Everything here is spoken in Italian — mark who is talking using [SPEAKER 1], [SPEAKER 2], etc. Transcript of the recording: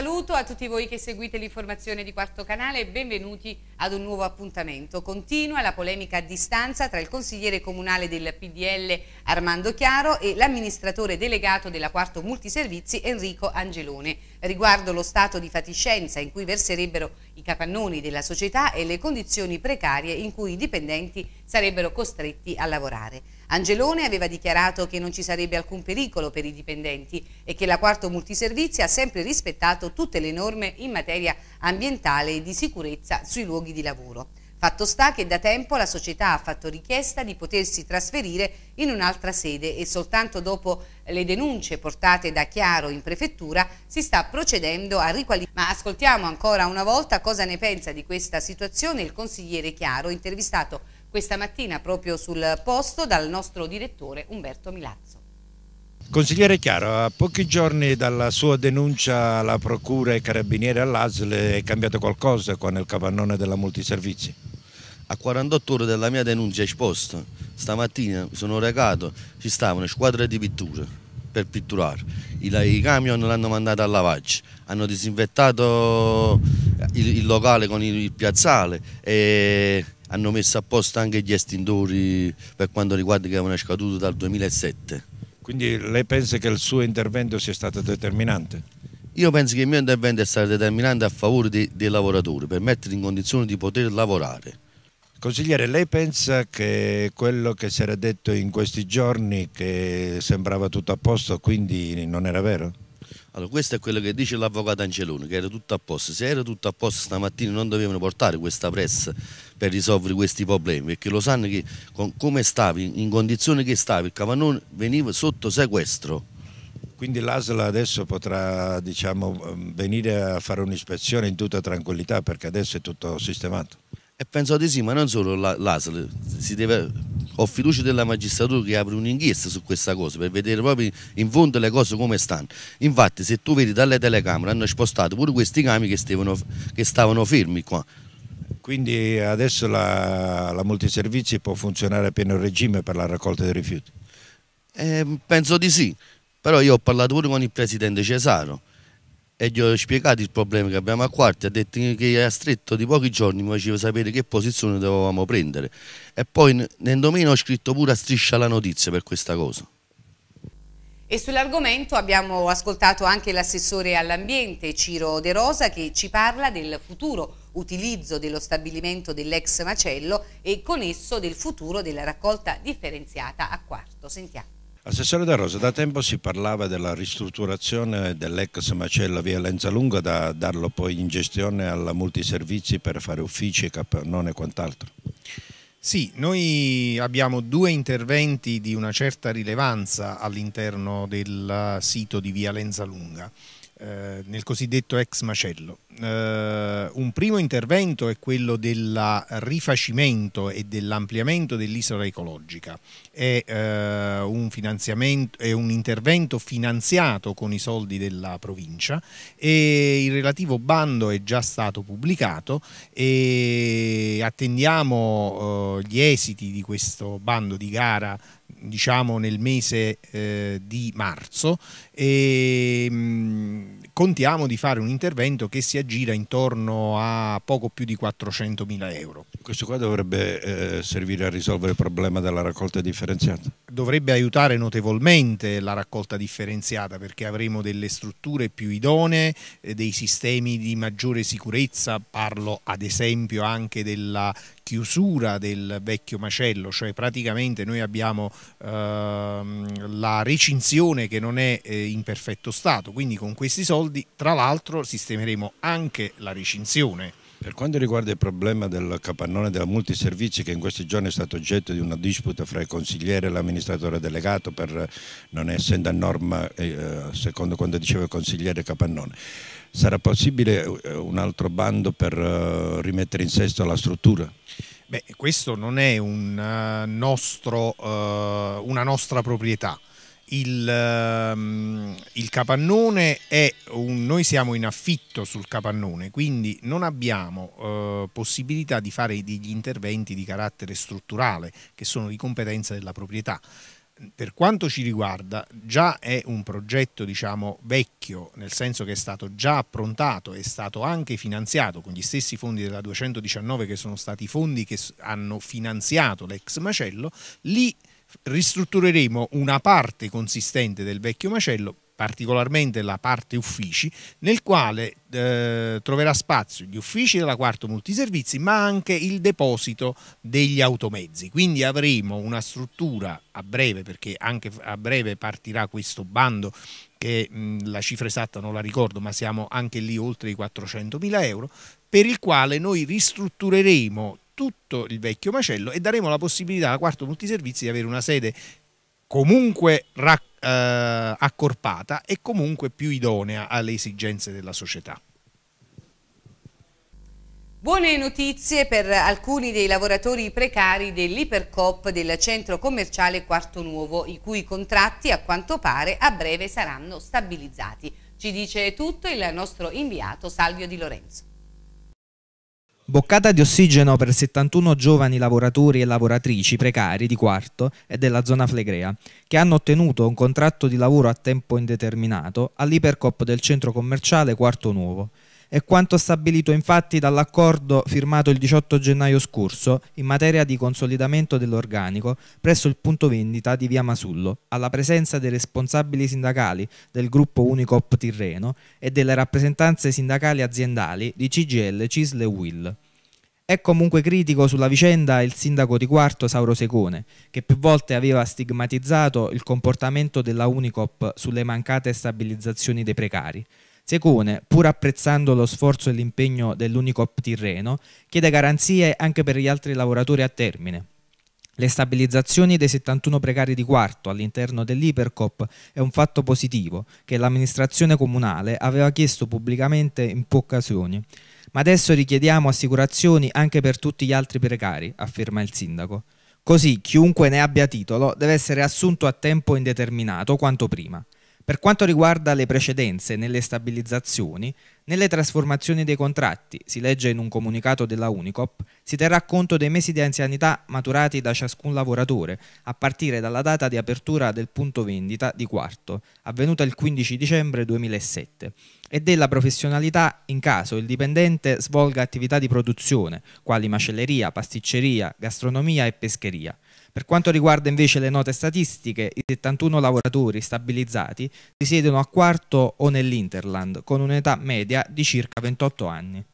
[SPEAKER 1] saluto a tutti voi che seguite l'informazione di Quarto Canale e benvenuti ad un nuovo appuntamento. Continua la polemica a distanza tra il consigliere comunale del PDL Armando Chiaro e l'amministratore delegato della Quarto Multiservizi Enrico Angelone riguardo lo stato di fatiscenza in cui verserebbero i capannoni della società e le condizioni precarie in cui i dipendenti sarebbero costretti a lavorare. Angelone aveva dichiarato che non ci sarebbe alcun pericolo per i dipendenti e che la Quarto Multiservizi ha sempre rispettato tutte le norme in materia ambientale e di sicurezza sui luoghi di lavoro. Fatto sta che da tempo la società ha fatto richiesta di potersi trasferire in un'altra sede e soltanto dopo le denunce portate da Chiaro in prefettura si sta procedendo a riqualificare. Ma ascoltiamo ancora una volta cosa ne pensa di questa situazione il consigliere Chiaro intervistato questa mattina proprio sul posto dal nostro direttore Umberto Milazzo.
[SPEAKER 2] Consigliere Chiaro, a pochi giorni dalla sua denuncia alla Procura e Carabinieri all'ASL è cambiato qualcosa qua nel capannone della multiservizi? a 48 ore della mia denuncia esposta, stamattina mi sono recato,
[SPEAKER 3] ci stavano squadre di pittura per pitturare. I, i camion l'hanno mandato al lavaggio, hanno disinfettato il, il locale con il, il, piazzale e hanno messo a posto anche gli estintori per quanto riguarda che avevano scaduto dal 2007.
[SPEAKER 2] Quindi lei pensa che il suo intervento sia stato determinante? Io
[SPEAKER 3] penso che il mio intervento è stato determinante a favore dei, dei lavoratori, per metterli in condizione di poter lavorare.
[SPEAKER 2] Consigliere, lei pensa che quello che si era detto in questi giorni, che sembrava tutto a posto, quindi non era vero?
[SPEAKER 3] Allora, questo è quello che dice l'avvocato Angeloni, che era tutto a posto. Se era tutto a posto stamattina non dovevano portare questa pressa per risolvere questi problemi, perché lo sanno che con, come stavi, in condizione che stavi, il Cavanone veniva sotto sequestro.
[SPEAKER 2] Quindi l'ASLA adesso potrà diciamo, venire a fare un'ispezione in tutta tranquillità perché adesso è tutto sistemato? E
[SPEAKER 3] penso di sì, ma non solo l'ASL, deve, ho fiducia della magistratura che apre un'inchiesta su questa cosa per vedere proprio in fondo le cose come stanno. Infatti, se tu vedi dalle telecamere, hanno spostato pure questi cami che, stevano, che stavano fermi qua.
[SPEAKER 2] Quindi adesso la, la multiservizi può funzionare a pieno regime per la raccolta dei rifiuti? Eh, penso di sì, però io ho parlato pure con il presidente Cesaro
[SPEAKER 3] e gli ho spiegato il problema che abbiamo a quarti, ha detto che era stretto di pochi giorni mi faceva sapere che posizione dovevamo prendere e poi nel domino ho scritto pure a striscia la notizia per questa cosa.
[SPEAKER 1] E sull'argomento abbiamo ascoltato anche l'assessore all'ambiente Ciro De Rosa che ci parla del futuro utilizzo dello stabilimento dell'ex macello e con esso del futuro della raccolta differenziata a quarto. Sentiamo.
[SPEAKER 2] Assessore De Rosa, da tempo si parlava della ristrutturazione dell'ex macella via Lenzalunga da darlo poi in gestione alla multiservizi per fare uffici, capannone e quant'altro.
[SPEAKER 4] Sì, noi abbiamo due interventi di una certa rilevanza all'interno del sito di via Lenzalunga. Eh, nel cosiddetto ex macello. Eh, un primo intervento è quello del rifacimento e dell'ampliamento dell'isola ecologica. È, eh, un è, un intervento finanziato con i soldi della provincia e il relativo bando è già stato pubblicato e attendiamo eh, gli esiti di questo bando di gara diciamo nel mese eh, di marzo e ehm, mh, contiamo di fare un intervento che si aggira intorno a poco più di 400 mila euro.
[SPEAKER 2] Questo qua dovrebbe eh, servire a risolvere il problema della raccolta differenziata?
[SPEAKER 4] Dovrebbe aiutare notevolmente la raccolta differenziata perché avremo delle strutture più idonee, eh, dei sistemi di maggiore sicurezza, parlo ad esempio anche della chiusura del vecchio macello, cioè praticamente noi abbiamo ehm, la recinzione che non è eh, in perfetto stato, quindi con questi soldi tra l'altro sistemeremo anche la recinzione
[SPEAKER 2] per quanto riguarda il problema del capannone della multiservizi che in questi giorni è stato oggetto di una disputa fra il consigliere e l'amministratore delegato per non essendo a norma eh, secondo quanto diceva il consigliere Capannone. Sarà possibile eh, un altro bando per eh, rimettere in sesto la struttura?
[SPEAKER 4] Beh, questo non è un nostro, una nostra proprietà. Il, ehm, il capannone è un, noi siamo in affitto sul capannone, quindi non abbiamo eh, possibilità di fare degli interventi di carattere strutturale che sono di competenza della proprietà. Per quanto ci riguarda, già è un progetto diciamo, vecchio, nel senso che è stato già approntato, è stato anche finanziato con gli stessi fondi della 219 che sono stati i fondi che hanno finanziato l'ex macello, lì ristruttureremo una parte consistente del vecchio macello particolarmente la parte uffici, nel quale eh, troverà spazio gli uffici della quarto multiservizi, ma anche il deposito degli automezzi. Quindi avremo una struttura a breve, perché anche a breve partirà questo bando che mh, la cifra esatta non la ricordo, ma siamo anche lì oltre i 400.000 euro, per il quale noi ristruttureremo tutto il vecchio macello e daremo la possibilità alla Quarto Multiservizi di avere una sede comunque rac- eh, accorpata e comunque più idonea alle esigenze della società.
[SPEAKER 1] Buone notizie per alcuni dei lavoratori precari dell'Ipercop del centro commerciale Quarto Nuovo, i cui contratti a quanto pare a breve saranno stabilizzati. Ci dice tutto il nostro inviato Salvio Di Lorenzo.
[SPEAKER 5] Boccata di ossigeno per 71 giovani lavoratori e lavoratrici precari di Quarto e della zona Flegrea, che hanno ottenuto un contratto di lavoro a tempo indeterminato all'Ipercop del centro commerciale Quarto Nuovo. È quanto stabilito infatti dall'accordo firmato il 18 gennaio scorso in materia di consolidamento dell'organico presso il punto vendita di Via Masullo, alla presenza dei responsabili sindacali del gruppo Unicop Tirreno e delle rappresentanze sindacali aziendali di CGL, Cisle e Will. È comunque critico sulla vicenda il sindaco di Quarto Sauro Secone, che più volte aveva stigmatizzato il comportamento della Unicop sulle mancate stabilizzazioni dei precari, Secone, pur apprezzando lo sforzo e l'impegno dell'Unicop Tirreno, chiede garanzie anche per gli altri lavoratori a termine. Le stabilizzazioni dei 71 precari di quarto all'interno dell'Ipercop è un fatto positivo che l'amministrazione comunale aveva chiesto pubblicamente in più occasioni. Ma adesso richiediamo assicurazioni anche per tutti gli altri precari, afferma il sindaco. Così chiunque ne abbia titolo deve essere assunto a tempo indeterminato quanto prima. Per quanto riguarda le precedenze nelle stabilizzazioni, nelle trasformazioni dei contratti, si legge in un comunicato della Unicop, si terrà conto dei mesi di anzianità maturati da ciascun lavoratore, a partire dalla data di apertura del punto vendita di quarto, avvenuta il 15 dicembre 2007, e della professionalità in caso il dipendente svolga attività di produzione, quali macelleria, pasticceria, gastronomia e pescheria. Per quanto riguarda invece le note statistiche, i 71 lavoratori stabilizzati risiedono a quarto o nell'Interland, con un'età media di circa 28 anni.